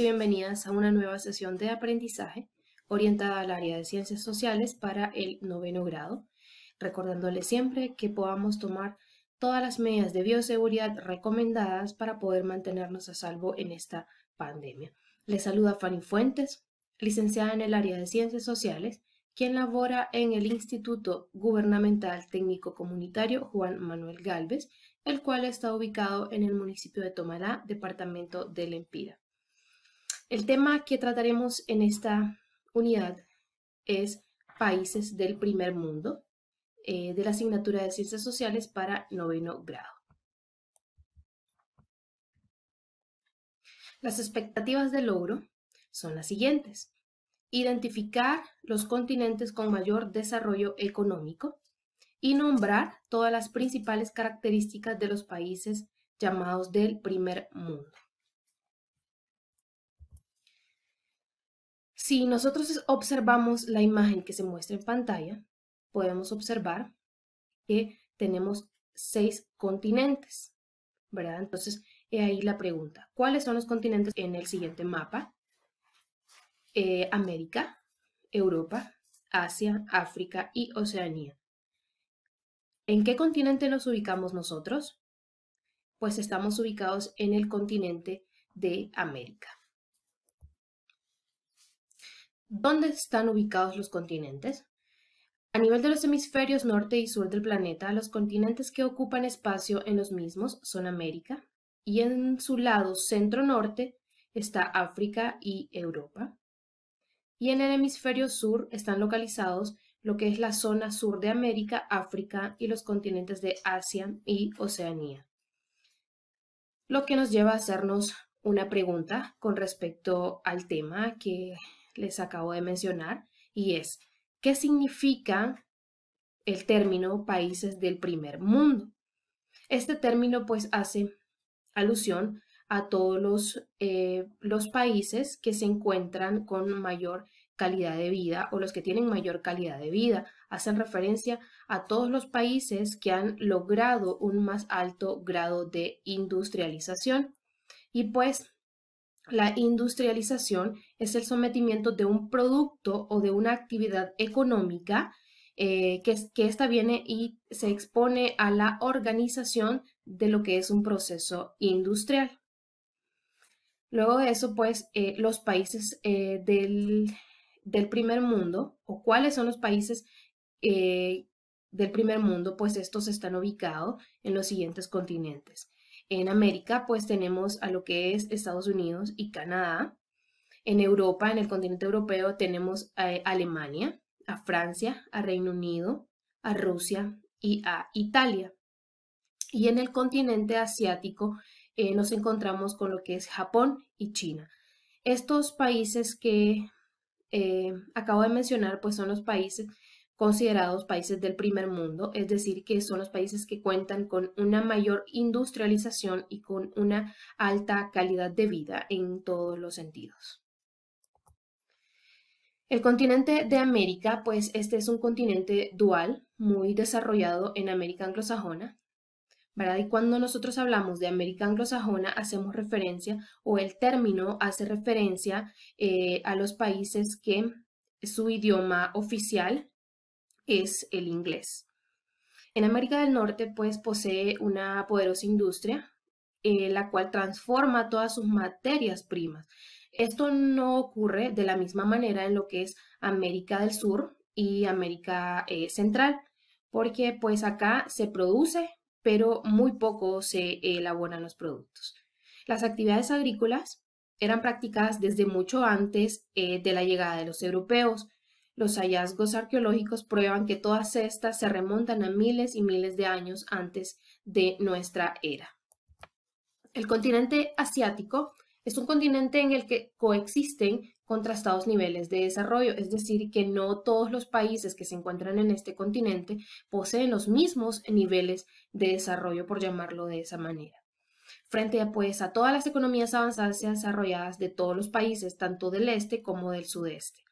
bienvenidas a una nueva sesión de aprendizaje orientada al área de ciencias sociales para el noveno grado, recordándole siempre que podamos tomar todas las medidas de bioseguridad recomendadas para poder mantenernos a salvo en esta pandemia. Les saluda Fanny Fuentes, licenciada en el área de ciencias sociales, quien labora en el Instituto Gubernamental Técnico Comunitario Juan Manuel Galvez, el cual está ubicado en el municipio de Tomalá, departamento de Empira. El tema que trataremos en esta unidad es países del primer mundo eh, de la asignatura de ciencias sociales para noveno grado. Las expectativas de logro son las siguientes. Identificar los continentes con mayor desarrollo económico y nombrar todas las principales características de los países llamados del primer mundo. Si nosotros observamos la imagen que se muestra en pantalla, podemos observar que tenemos seis continentes, ¿verdad? Entonces, ahí la pregunta, ¿cuáles son los continentes en el siguiente mapa? Eh, América, Europa, Asia, África y Oceanía. ¿En qué continente nos ubicamos nosotros? Pues estamos ubicados en el continente de América dónde están ubicados los continentes. A nivel de los hemisferios norte y sur del planeta, los continentes que ocupan espacio en los mismos son América y en su lado centro-norte está África y Europa. Y en el hemisferio sur están localizados lo que es la zona sur de América, África y los continentes de Asia y Oceanía. Lo que nos lleva a hacernos una pregunta con respecto al tema que les acabo de mencionar, y es, ¿qué significa el término países del primer mundo? Este término pues hace alusión a todos los, eh, los países que se encuentran con mayor calidad de vida o los que tienen mayor calidad de vida. Hacen referencia a todos los países que han logrado un más alto grado de industrialización. Y pues la industrialización es el sometimiento de un producto o de una actividad económica eh, que, que esta viene y se expone a la organización de lo que es un proceso industrial. Luego de eso, pues, eh, los países eh, del, primer mundo, o cuáles son los países del primer mundo, pues estos están ubicados en los siguientes continentes. En América, pues tenemos a lo que es Estados Unidos y Canadá. En Europa, en el continente europeo, tenemos a eh, Alemania, a Francia, a Reino Unido, a Rusia y a Italia. Y en el continente asiático eh, nos encontramos con lo que es Japón y China. Estos países que eh, acabo de mencionar, pues son los países considerados países del primer mundo, es decir, que son los países que cuentan con una mayor industrialización y con una alta calidad de vida en todos los sentidos. El continente de América, pues este es un continente dual, muy desarrollado en América anglosajona, ¿verdad? Y cuando nosotros hablamos de América anglosajona, hacemos referencia, o el término hace referencia eh, a los países que su idioma oficial es el inglés. En América del Norte, pues, posee una poderosa industria, eh, la cual transforma todas sus materias primas. Esto no ocurre de la misma manera en lo que es América del Sur y América eh, Central, porque pues acá se produce, pero muy poco se elaboran los productos. Las actividades agrícolas eran practicadas desde mucho antes eh, de la llegada de los europeos, los hallazgos arqueológicos prueban que todas estas se remontan a miles y miles de años antes de nuestra era. El continente asiático es un continente en el que coexisten contrastados niveles de desarrollo, es decir, que no todos los países que se encuentran en este continente poseen los mismos niveles de desarrollo, por llamarlo de esa manera. Frente a, pues, a todas las economías avanzadas y desarrolladas de todos los países, tanto del este como del sudeste.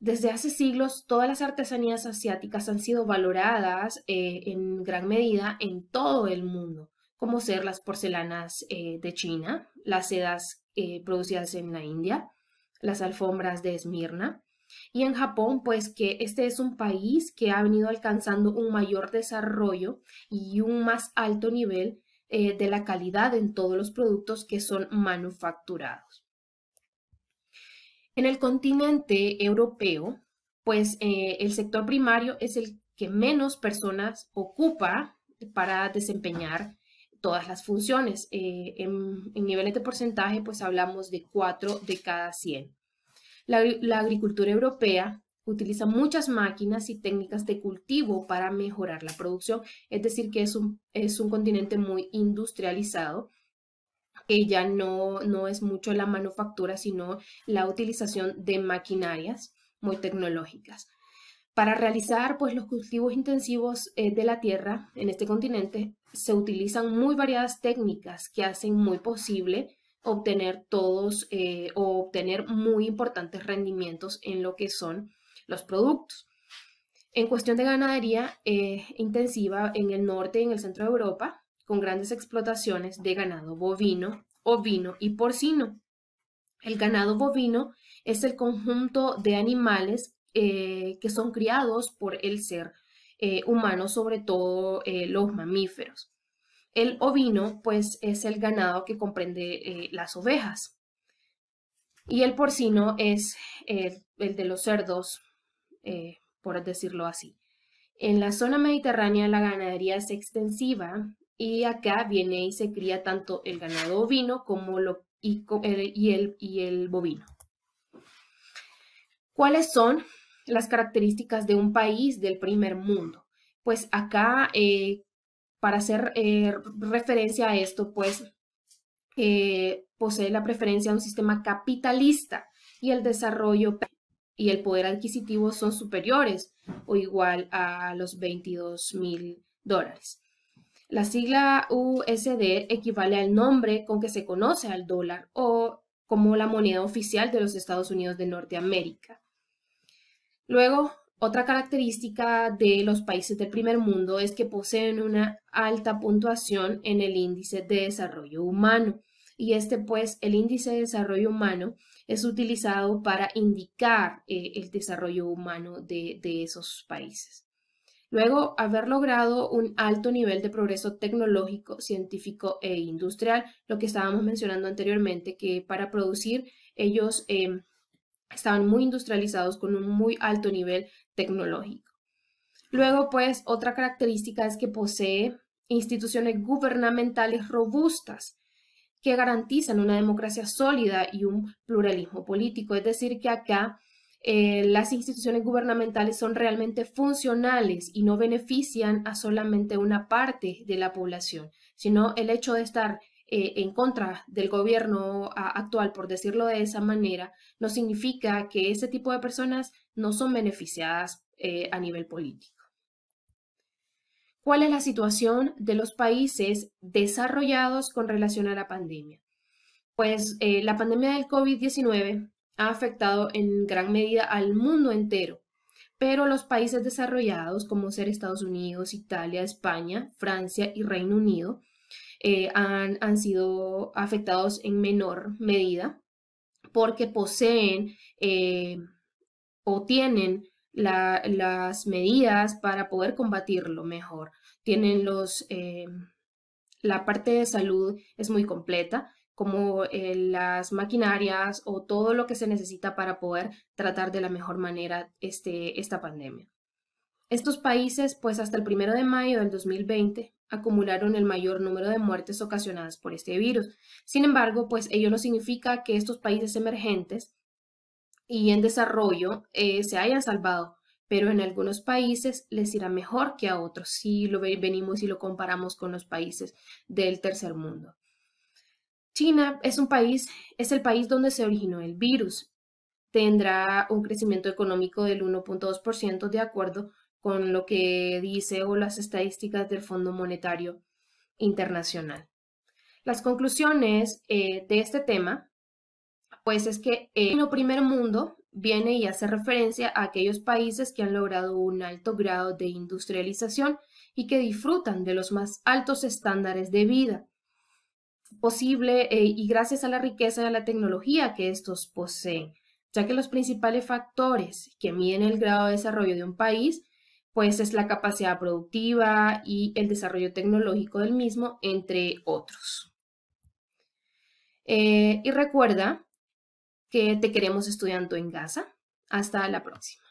Desde hace siglos, todas las artesanías asiáticas han sido valoradas eh, en gran medida en todo el mundo, como ser las porcelanas eh, de China, las sedas eh, producidas en la India, las alfombras de Esmirna, y en Japón, pues que este es un país que ha venido alcanzando un mayor desarrollo y un más alto nivel de la calidad en todos los productos que son manufacturados. En el continente europeo, pues eh, el sector primario es el que menos personas ocupa para desempeñar todas las funciones. Eh, en, niveles de porcentaje, pues hablamos de 4 de cada 100. La, agricultura europea utiliza muchas máquinas y técnicas de cultivo para mejorar la producción, es decir, que es un, es un continente muy industrializado que ya no, es mucho la manufactura, sino la utilización de maquinarias muy tecnológicas. Para realizar pues, los cultivos intensivos eh, de la tierra en este continente se utilizan muy variadas técnicas que hacen muy posible obtener todos eh, o obtener muy importantes rendimientos en lo que son los productos. En cuestión de ganadería eh, intensiva en el norte y en el centro de Europa, con grandes explotaciones de ganado bovino, ovino y porcino. El ganado bovino es el conjunto de animales eh, que son criados por el ser eh, humano, sobre todo eh, los mamíferos. El ovino, pues, es el ganado que comprende las ovejas. Y el porcino es el de los cerdos, por decirlo así. En la zona mediterránea la ganadería es extensiva y acá viene y se cría tanto el ganado ovino como lo, eh, y, el, y el bovino. ¿Cuáles son las características de un país del primer mundo? Pues acá, eh, para hacer eh, referencia a esto, pues posee la preferencia a un sistema capitalista y el desarrollo y el poder adquisitivo son superiores o igual a los 22 mil dólares. La sigla USD equivale al nombre con que se conoce al dólar o como la moneda oficial de los Estados Unidos de Norteamérica. Luego, otra característica de los países del primer mundo es que poseen una alta puntuación en el índice de desarrollo humano. Y este, pues, el índice de desarrollo humano es utilizado para indicar eh, el desarrollo humano de esos países. Luego, haber logrado un alto nivel de progreso tecnológico, científico e industrial, lo que estábamos mencionando anteriormente, que para producir ellos em, estaban muy industrializados con un muy alto nivel tecnológico. Luego, pues, otra característica es que posee instituciones gubernamentales robustas que garantizan una democracia sólida y un pluralismo político. Es decir, que acá eh, las instituciones gubernamentales son realmente funcionales y no benefician a solamente una parte de la población, sino el hecho de estar eh, en contra del gobierno actual, por decirlo de esa manera, no significa que ese tipo de personas no son beneficiadas eh, a nivel político. ¿Cuál es la situación de los países desarrollados con relación a la pandemia? Pues la pandemia del COVID-19 ha afectado en gran medida al mundo entero, pero los países desarrollados, como ser Estados Unidos, Italia, España, Francia y Reino Unido, eh, han, sido afectados en menor medida porque poseen eh, o tienen las medidas para poder combatirlo mejor. Tienen los, eh, la parte de salud es muy completa, como eh, las maquinarias o todo lo que se necesita para poder tratar de la mejor manera este, esta pandemia. Estos países, pues hasta el primero de mayo del 2020, acumularon el mayor número de muertes ocasionadas por este virus. Sin embargo, pues ello no significa que estos países emergentes y en desarrollo eh, se hayan salvado, pero en algunos países les irá mejor que a otros si lo venimos y lo comparamos con los países del tercer mundo. China es un país, es el país donde se originó el virus. Tendrá un crecimiento económico del 1.2% de acuerdo con lo que dice o las estadísticas del Fondo Monetario Internacional. Las conclusiones eh, de este tema, pues es que eh, el primer mundo viene y hace referencia a aquellos países que han logrado un alto grado de industrialización y que disfrutan de los más altos estándares de vida posible eh, y gracias a la riqueza y a la tecnología que estos poseen, ya que los principales factores que miden el grado de desarrollo de un país pues es la capacidad productiva y el desarrollo tecnológico del mismo, entre otros. Eh, y recuerda que te queremos estudiando en Gaza. Hasta la próxima.